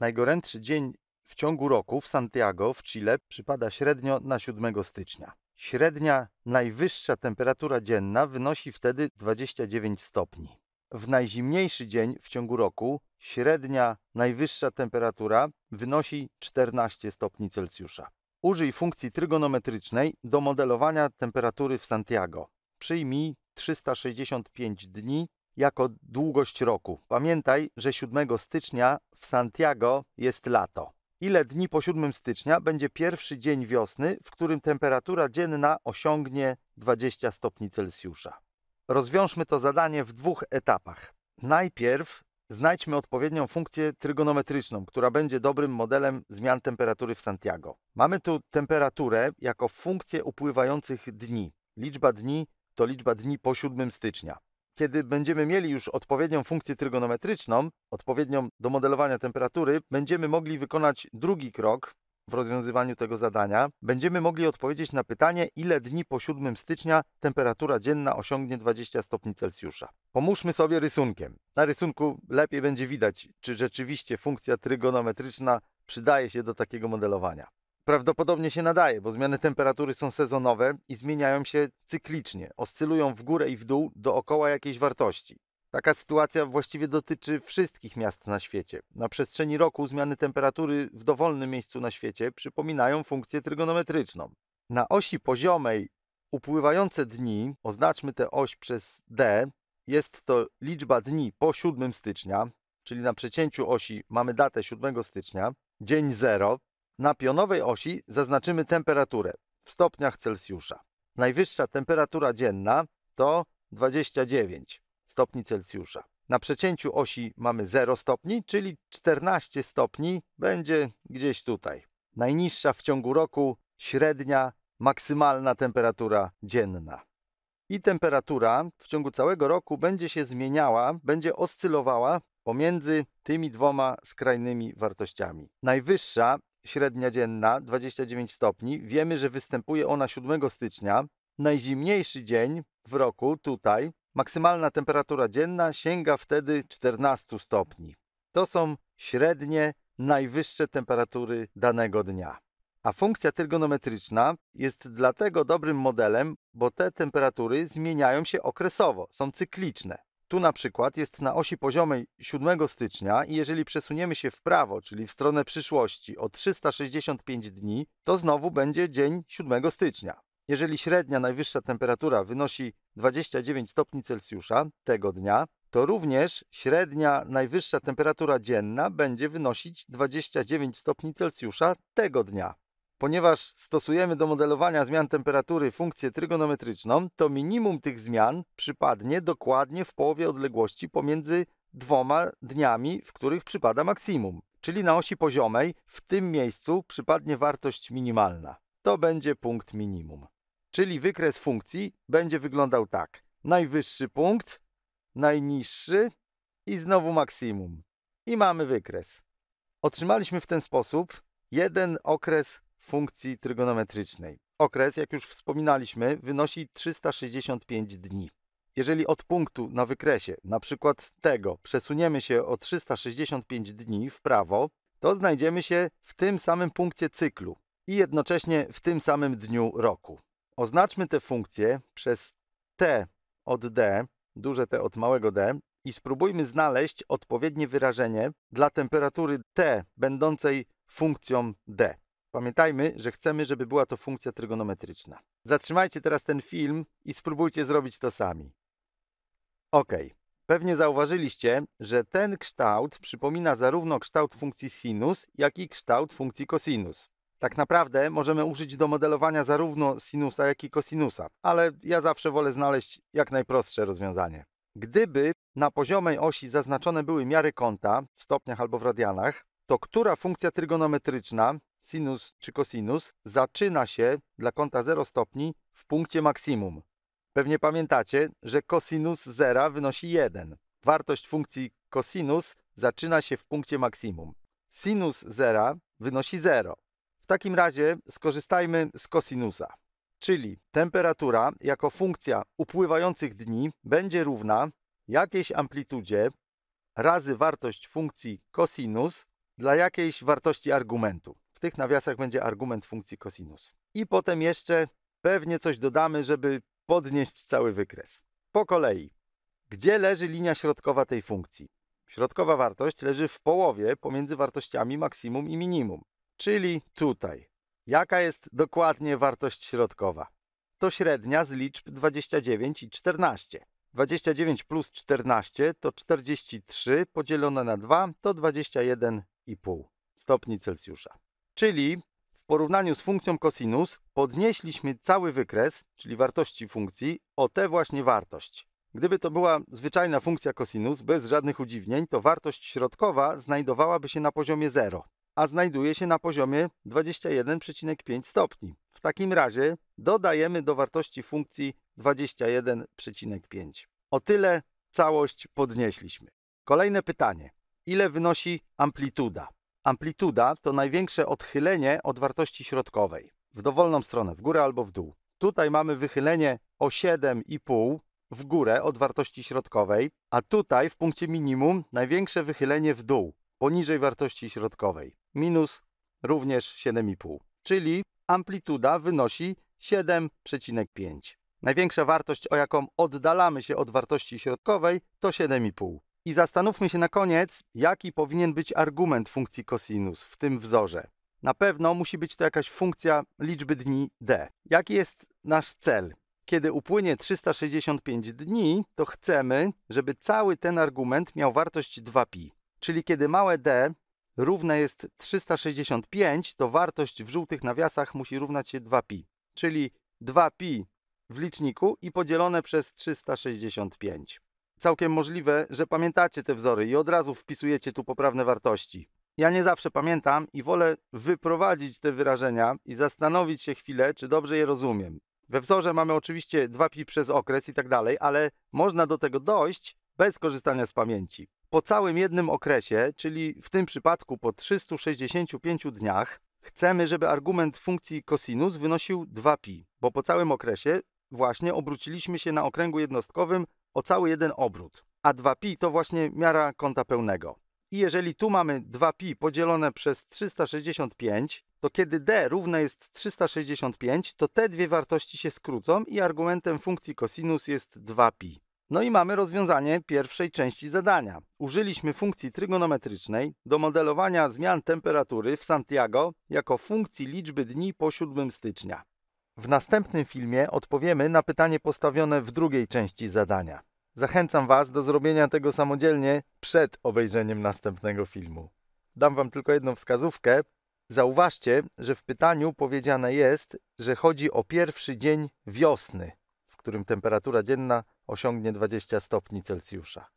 Najgorętszy dzień w ciągu roku w Santiago w Chile przypada średnio na 7 stycznia. Średnia najwyższa temperatura dzienna wynosi wtedy 29 stopni. W najzimniejszy dzień w ciągu roku średnia najwyższa temperatura wynosi 14 stopni Celsjusza. Użyj funkcji trygonometrycznej do modelowania temperatury w Santiago. Przyjmij 365 dni jako długość roku. Pamiętaj, że 7 stycznia w Santiago jest lato. Ile dni po 7 stycznia będzie pierwszy dzień wiosny, w którym temperatura dzienna osiągnie 20 stopni Celsjusza? Rozwiążmy to zadanie w dwóch etapach. Najpierw znajdźmy odpowiednią funkcję trygonometryczną, która będzie dobrym modelem zmian temperatury w Santiago. Mamy tu temperaturę jako funkcję upływających dni. Liczba dni to liczba dni po 7 stycznia kiedy będziemy mieli już odpowiednią funkcję trygonometryczną, odpowiednią do modelowania temperatury, będziemy mogli wykonać drugi krok w rozwiązywaniu tego zadania. Będziemy mogli odpowiedzieć na pytanie, ile dni po 7 stycznia temperatura dzienna osiągnie 20 stopni Celsjusza. Pomóżmy sobie rysunkiem. Na rysunku lepiej będzie widać, czy rzeczywiście funkcja trygonometryczna przydaje się do takiego modelowania prawdopodobnie się nadaje, bo zmiany temperatury są sezonowe i zmieniają się cyklicznie, oscylują w górę i w dół dookoła jakiejś wartości. Taka sytuacja właściwie dotyczy wszystkich miast na świecie. Na przestrzeni roku zmiany temperatury w dowolnym miejscu na świecie przypominają funkcję trygonometryczną. Na osi poziomej upływające dni, oznaczmy tę oś przez D, jest to liczba dni po 7 stycznia, czyli na przecięciu osi mamy datę 7 stycznia, dzień 0, na pionowej osi zaznaczymy temperaturę w stopniach Celsjusza. Najwyższa temperatura dzienna to 29 stopni Celsjusza. Na przecięciu osi mamy 0 stopni, czyli 14 stopni będzie gdzieś tutaj. Najniższa w ciągu roku średnia maksymalna temperatura dzienna. I temperatura w ciągu całego roku będzie się zmieniała, będzie oscylowała pomiędzy tymi dwoma skrajnymi wartościami. Najwyższa średnia dzienna 29 stopni. Wiemy, że występuje ona 7 stycznia. Najzimniejszy dzień w roku tutaj, maksymalna temperatura dzienna sięga wtedy 14 stopni. To są średnie, najwyższe temperatury danego dnia. A funkcja trygonometryczna jest dlatego dobrym modelem, bo te temperatury zmieniają się okresowo, są cykliczne. Tu na przykład jest na osi poziomej 7 stycznia i jeżeli przesuniemy się w prawo, czyli w stronę przyszłości o 365 dni, to znowu będzie dzień 7 stycznia. Jeżeli średnia najwyższa temperatura wynosi 29 stopni Celsjusza tego dnia, to również średnia najwyższa temperatura dzienna będzie wynosić 29 stopni Celsjusza tego dnia. Ponieważ stosujemy do modelowania zmian temperatury funkcję trygonometryczną, to minimum tych zmian przypadnie dokładnie w połowie odległości pomiędzy dwoma dniami, w których przypada maksimum. Czyli na osi poziomej w tym miejscu przypadnie wartość minimalna. To będzie punkt minimum. Czyli wykres funkcji będzie wyglądał tak. Najwyższy punkt, najniższy i znowu maksimum. I mamy wykres. Otrzymaliśmy w ten sposób jeden okres funkcji trygonometrycznej. Okres, jak już wspominaliśmy, wynosi 365 dni. Jeżeli od punktu na wykresie, na przykład tego, przesuniemy się o 365 dni w prawo, to znajdziemy się w tym samym punkcie cyklu i jednocześnie w tym samym dniu roku. Oznaczmy tę funkcję przez T od D, duże T od małego d, i spróbujmy znaleźć odpowiednie wyrażenie dla temperatury T będącej funkcją D. Pamiętajmy, że chcemy, żeby była to funkcja trygonometryczna. Zatrzymajcie teraz ten film i spróbujcie zrobić to sami. Ok. Pewnie zauważyliście, że ten kształt przypomina zarówno kształt funkcji sinus, jak i kształt funkcji kosinus. Tak naprawdę możemy użyć do modelowania zarówno sinusa, jak i kosinusa, ale ja zawsze wolę znaleźć jak najprostsze rozwiązanie. Gdyby na poziomej osi zaznaczone były miary kąta w stopniach albo w radianach, to która funkcja trygonometryczna sinus czy kosinus zaczyna się dla kąta 0 stopni w punkcie maksimum. Pewnie pamiętacie, że kosinus zera wynosi 1. Wartość funkcji kosinus zaczyna się w punkcie maksimum. Sinus zera wynosi 0. W takim razie skorzystajmy z kosinusa. Czyli temperatura jako funkcja upływających dni będzie równa jakiejś amplitudzie razy wartość funkcji kosinus dla jakiejś wartości argumentu tych nawiasach będzie argument funkcji cosinus. I potem jeszcze pewnie coś dodamy, żeby podnieść cały wykres. Po kolei. Gdzie leży linia środkowa tej funkcji? Środkowa wartość leży w połowie pomiędzy wartościami maksimum i minimum, czyli tutaj. Jaka jest dokładnie wartość środkowa? To średnia z liczb 29 i 14. 29 plus 14 to 43 podzielone na 2 to 21,5 stopni Celsjusza. Czyli w porównaniu z funkcją cosinus podnieśliśmy cały wykres, czyli wartości funkcji, o tę właśnie wartość. Gdyby to była zwyczajna funkcja cosinus bez żadnych udziwnień, to wartość środkowa znajdowałaby się na poziomie 0, a znajduje się na poziomie 21,5 stopni. W takim razie dodajemy do wartości funkcji 21,5. O tyle całość podnieśliśmy. Kolejne pytanie. Ile wynosi amplituda? Amplituda to największe odchylenie od wartości środkowej, w dowolną stronę, w górę albo w dół. Tutaj mamy wychylenie o 7,5 w górę od wartości środkowej, a tutaj w punkcie minimum największe wychylenie w dół, poniżej wartości środkowej, minus również 7,5, czyli amplituda wynosi 7,5. Największa wartość, o jaką oddalamy się od wartości środkowej, to 7,5. I zastanówmy się na koniec, jaki powinien być argument funkcji cosinus w tym wzorze. Na pewno musi być to jakaś funkcja liczby dni d. Jaki jest nasz cel? Kiedy upłynie 365 dni, to chcemy, żeby cały ten argument miał wartość 2 π Czyli kiedy małe d równe jest 365, to wartość w żółtych nawiasach musi równać się 2 π Czyli 2 π w liczniku i podzielone przez 365 całkiem możliwe, że pamiętacie te wzory i od razu wpisujecie tu poprawne wartości. Ja nie zawsze pamiętam i wolę wyprowadzić te wyrażenia i zastanowić się chwilę, czy dobrze je rozumiem. We wzorze mamy oczywiście 2pi przez okres i tak dalej, ale można do tego dojść bez korzystania z pamięci. Po całym jednym okresie, czyli w tym przypadku po 365 dniach, chcemy, żeby argument funkcji cosinus wynosił 2pi, bo po całym okresie właśnie obróciliśmy się na okręgu jednostkowym o cały jeden obrót, a 2pi to właśnie miara kąta pełnego. I jeżeli tu mamy 2pi podzielone przez 365, to kiedy d równe jest 365, to te dwie wartości się skrócą i argumentem funkcji cosinus jest 2pi. No i mamy rozwiązanie pierwszej części zadania. Użyliśmy funkcji trygonometrycznej do modelowania zmian temperatury w Santiago jako funkcji liczby dni po 7 stycznia. W następnym filmie odpowiemy na pytanie postawione w drugiej części zadania. Zachęcam Was do zrobienia tego samodzielnie przed obejrzeniem następnego filmu. Dam Wam tylko jedną wskazówkę. Zauważcie, że w pytaniu powiedziane jest, że chodzi o pierwszy dzień wiosny, w którym temperatura dzienna osiągnie 20 stopni Celsjusza.